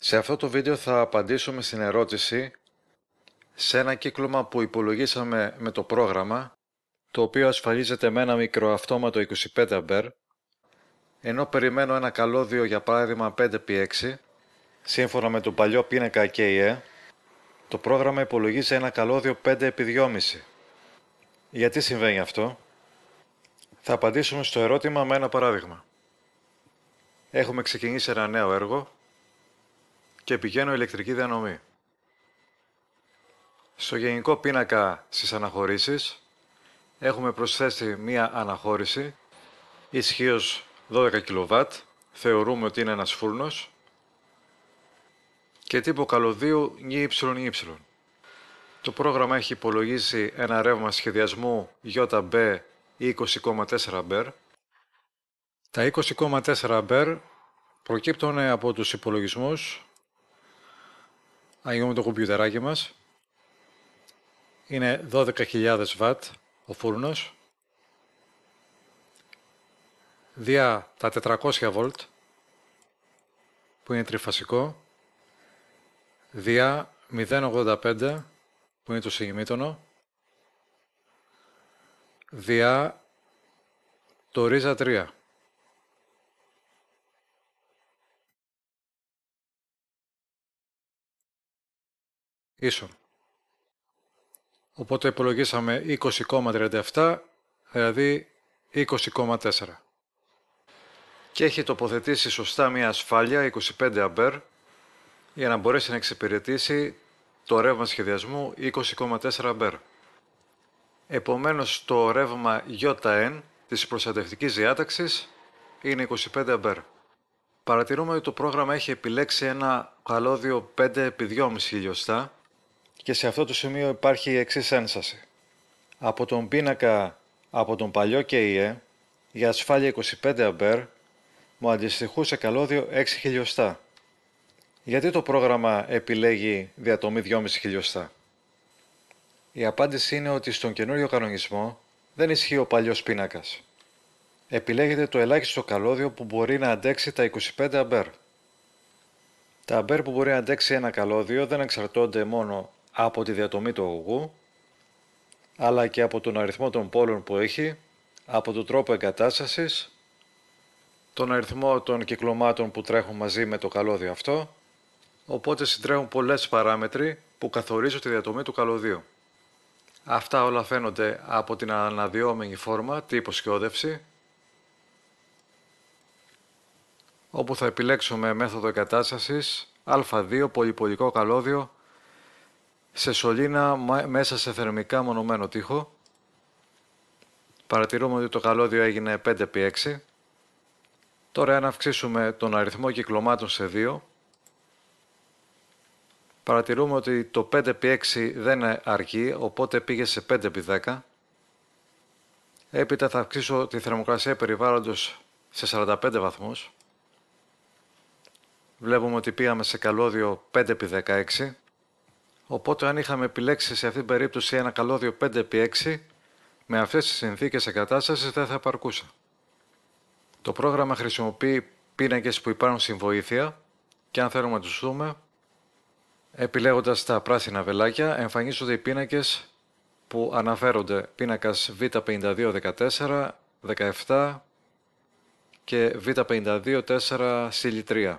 Σε αυτό το βίντεο θα απαντήσουμε στην ερώτηση σε ένα κύκλωμα που υπολογίσαμε με το πρόγραμμα το οποίο ασφαλίζεται με ένα μικροαυτόματο 25 A ενώ περιμένω ένα καλώδιο για παράδειγμα 5x6 σύμφωνα με τον παλιό πίνακα KE το πρόγραμμα υπολογίζει ένα καλώδιο 5x2,5 Γιατί συμβαίνει αυτό? Θα απαντήσουμε στο ερώτημα με ένα παράδειγμα. Έχουμε ξεκινήσει ένα νέο έργο και πηγαίνω ηλεκτρική διανομή. Στο γενικό πίνακα στις αναχωρήσεις έχουμε προσθέσει μία αναχώρηση ισχύως 12 kW, θεωρούμε ότι είναι ένας φούρνος και τύπο καλωδίου ΙΙ. Το πρόγραμμα έχει υπολογίσει ένα ρεύμα σχεδιασμού YB 20,4 μπέρ. Τα 20,4 μπέρ προκύπτουν από τους υπολογισμούς ανοίγουμε το κομπιουτεράκι μας. Είναι 12.000 W ο φούρνος. Δια τα 400 V που είναι τριφασικό. Δια 0.85 που είναι το συγημήτωνο. Δια το ρίζα 3. ίσον. Οπότε υπολογίσαμε 20,37, δηλαδή 20,4. Και έχει τοποθετήσει σωστά μια ασφάλεια 25 αμπέρ για να μπορέσει να εξυπηρετήσει το ρεύμα σχεδιασμού 20,4 αμπέρ. Επομένως το ρεύμα JN της προστατευτικής διάταξης είναι 25 αμπέρ. Παρατηρούμε ότι το πρόγραμμα έχει επιλέξει ένα καλώδιο 5x2,5 χιλιοστά και σε αυτό το σημείο υπάρχει η εξής ένσταση. Από τον πίνακα από τον παλιό ΚΕΙΕ για ασφάλεια 25 αμπέρ μου αντιστοιχούσε καλώδιο 6 χιλιοστά. Γιατί το πρόγραμμα επιλέγει διατομή 2,5 χιλιοστά. Η απάντηση είναι ότι στον καινούριο κανονισμό δεν ισχύει ο παλιός πίνακας. Επιλέγεται το ελάχιστο καλώδιο που μπορεί να αντέξει τα 25 αμπέρ. Τα αμπέρ που μπορεί να αντέξει ένα καλώδιο δεν εξαρτώνται μόνο από τη διατομή του αγωγού, αλλά και από τον αριθμό των πόλων που έχει, από τον τρόπο εγκατάστασης, τον αριθμό των κυκλωμάτων που τρέχουν μαζί με το καλώδιο αυτό, οπότε συντρέχουν πολλές παράμετροι που καθορίζουν τη διατομή του καλωδίου. Αυτά όλα φαίνονται από την αναδυόμενη φόρμα, τύπος και όπου θα επιλέξουμε μέθοδο εγκατάστασης α2 πολυπολικό καλώδιο σε σωλήνα μέσα σε θερμικά μονομένο τοίχο. Παρατηρούμε ότι το καλώδιο έγινε 5x6. Τώρα αν αυξήσουμε τον αριθμό κυκλωμάτων σε 2, παρατηρούμε ότι το 5x6 δεν αρκεί, οπότε πήγε σε 5x10. Έπειτα θα αυξήσω τη θερμοκρασία περιβάλλοντος σε 45 βαθμούς. Βλέπουμε ότι πήγαμε σε καλώδιο 5x16 Οπότε αν είχαμε επιλέξει σε αυτήν την περίπτωση ένα καλώδιο 5x6, με αυτές τις συνθήκες εγκατάστασης δεν θα παρκούσα. Το πρόγραμμα χρησιμοποιεί πίνακες που υπάρχουν στην βοήθεια και αν θέλουμε να τους δούμε, επιλέγοντας τα πράσινα βελάκια, εμφανίζονται οι πίνακες που αναφέρονται πίνακας Β5214, 17 και Β524 3